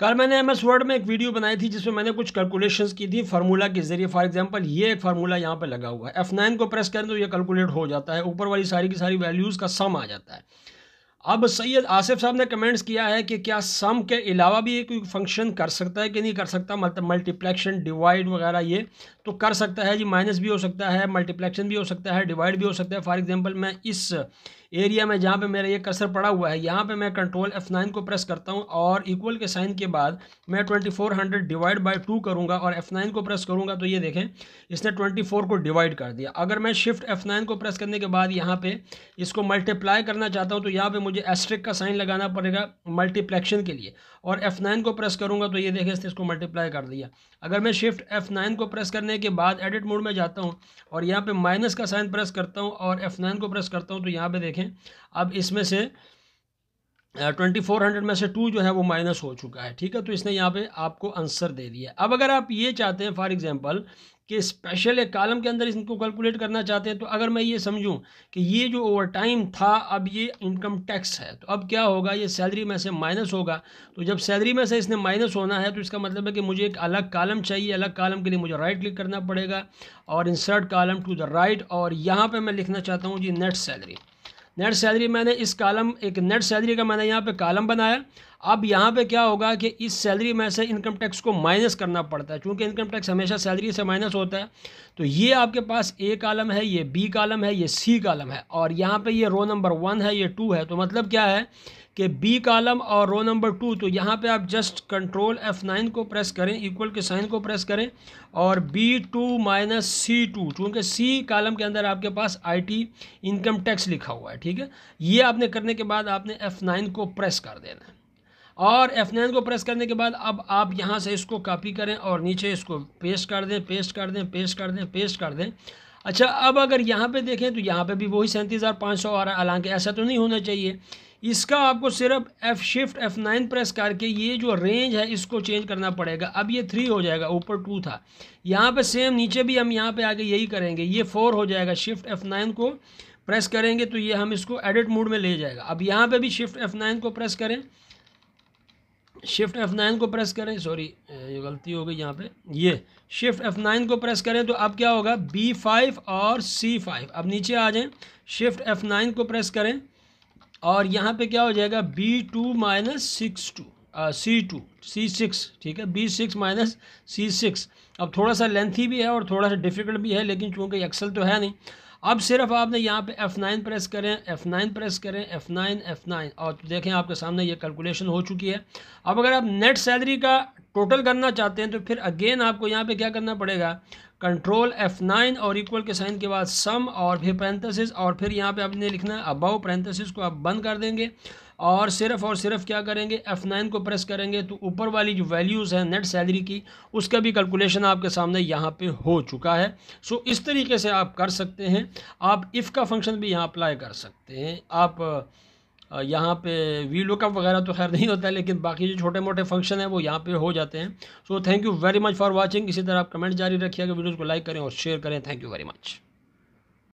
कल मैंने M S word में एक वीडियो बनाई थी जिसमें मैंने कुछ कैलकुलेशंस की थी फार्मूला के जरिए फॉर एग्जांपल ये एक फार्मूला यहाँ पे लगा हुआ है एफ नाइन को प्रेस करें तो ये कैलकुलेट हो जाता है ऊपर वाली सारी की सारी वैल्यूज़ का सम आ जाता है अब सैयद आसिफ साहब ने कमेंट्स किया है कि क्या सम के अलावा भी ये कोई फंक्शन कर सकता है कि नहीं कर सकता मतलब मल्टीप्लेक्शन डिवाइड वगैरह ये तो कर सकता है जी माइनस भी हो सकता है मल्टीप्लेक्शन भी हो सकता है डिवाइड भी हो सकता है फॉर एग्जांपल मैं इस एरिया में जहाँ पे मेरा ये कसर पड़ा हुआ है यहाँ पे मैं कंट्रोल एफ नाइन को प्रेस करता हूँ और इक्वल के साइन के बाद मैं twenty four hundred divide by two करूँगा और एफ नाइन को प्रेस करूँगा तो ये देखें इसने ट्वेंटी फोर को डिवाइड कर दिया अगर मैं शिफ्ट एफ नाइन को प्रेस करने के बाद यहाँ पर इसको मल्टीप्लाई करना चाहता हूँ तो यहाँ पर मुझे एस्ट्रिक का साइन लगाना पड़ेगा मल्टीप्लेक्शन के लिए और एफ नाइन को प्रेस करूँगा तो ये देखें इसने इसको मल्टीप्लाई कर दिया अगर मैं शिफ्ट एफ नाइन को प्रेस करने के बाद एडिट मोड में जाता हूँ और यहाँ पे माइनस का साइन प्रेस करता हूँ और एफ़ नाइन को प्रेस करता हूँ तो यहाँ पे देखें अब इसमें से ट्वेंटी फोर हंड्रेड में से टू जो है वो माइनस हो चुका है ठीक है तो इसने यहाँ पे आपको आंसर दे दिया अब अगर आप ये चाहते हैं फॉर एग्जांपल कि स्पेशल एक कालम के अंदर इनको कैलकुलेट करना चाहते हैं तो अगर मैं ये समझूं कि ये जो ओवर टाइम था अब ये इनकम टैक्स है तो अब क्या होगा ये सैलरी में से माइनस होगा तो जब सैलरी में से इसने माइनस होना है तो इसका मतलब है कि मुझे एक अलग कॉलम चाहिए अलग कालम के लिए मुझे राइट क्लिक करना पड़ेगा और insert column to the right और यहाँ पर मैं लिखना चाहता हूँ G net salary net salary मैंने इस कॉलम एक नेट सैलरी का मैंने यहाँ पे कॉलम बनाया अब यहाँ पे क्या होगा कि इस सैलरी में से इनकम टैक्स को माइनस करना पड़ता है क्योंकि इनकम टैक्स हमेशा सैलरी से माइनस होता है तो ये आपके पास ए कॉलम है ये बी कॉलम है ये सी कॉलम है और यहाँ पे ये रो नंबर वन है ये टू है तो मतलब क्या है कि बी कॉलम और रो नंबर टू तो यहाँ पे आप जस्ट कंट्रोल एफ़ नाइन को प्रेस करें इक्वल के साइन को प्रेस करें और B two minus C two चूँकि सी कॉलम के अंदर आपके पास आईटी इनकम टैक्स लिखा हुआ है ठीक है ये आपने करने के बाद आपने एफ़ नाइन को प्रेस कर देना है और एफ नाइन को प्रेस करने के बाद अब आप यहाँ से इसको कॉपी करें और नीचे इसको पेस्ट कर दें पेस्ट कर दें पेस्ट कर दें पेस्ट कर दें अच्छा अब अगर यहाँ पे देखें तो यहाँ पे भी वही सैंतीस हज़ार पाँच सौ आ रहा है हालांकि ऐसा तो नहीं होना चाहिए इसका आपको सिर्फ F shift F nine press करके ये जो रेंज है इसको चेंज करना पड़ेगा अब ये थ्री हो जाएगा ऊपर टू था यहाँ पे सेम नीचे भी हम यहाँ पे आगे यही करेंगे ये फोर हो जाएगा शिफ्ट एफ़ नाइन को प्रेस करेंगे तो ये हम इसको एडिट मोड में ले जाएगा अब यहाँ पे भी शिफ्ट एफ़ नाइन को प्रेस करें शिफ्ट एफ़ नाइन को प्रेस करें सॉरी ये गलती हो गई यहाँ पे ये शिफ्ट एफ़ नाइन को प्रेस करें तो अब क्या होगा बी फाइव और सी फाइव अब नीचे आ जाए शिफ्ट एफ़ नाइन को प्रेस करें और यहाँ पे क्या हो जाएगा B two minus six two C two C six ठीक है B six minus C six अब थोड़ा सा लेंथी भी है और थोड़ा सा डिफ़िकल्ट भी है लेकिन चूँकि एक्सल तो है नहीं अब सिर्फ आपने यहाँ पे F9 प्रेस करें F9 प्रेस करें F9 F9 और देखें आपके सामने ये कैलकुलेशन हो चुकी है अब अगर आप नेट सैलरी का टोटल करना चाहते हैं तो फिर अगेन आपको यहाँ पे क्या करना पड़ेगा कंट्रोल F9 और इक्वल के साइन के बाद सम और फिर पैंथसिस और फिर यहाँ पे आपने लिखना है अबाउ पैंथसिस को आप बंद कर देंगे और सिर्फ और सिर्फ क्या करेंगे F9 को प्रेस करेंगे तो ऊपर वाली जो वैल्यूज़ हैं नेट सैलरी की उसका भी कैलकुलेशन आपके सामने यहाँ पे हो चुका है सो इस तरीके से आप कर सकते हैं आप इफ़ का फंक्शन भी यहाँ अप्लाई कर सकते हैं आप यहाँ पे वी लुकअप वगैरह तो खैर नहीं होता है लेकिन बाकी जो छोटे मोटे फंक्शन हैं वो यहाँ पे हो जाते हैं so thank you very much for watching इसी तरह आप कमेंट जारी रखिएगा वीडियोज़ को लाइक करें और शेयर करें थैंक यू वेरी मच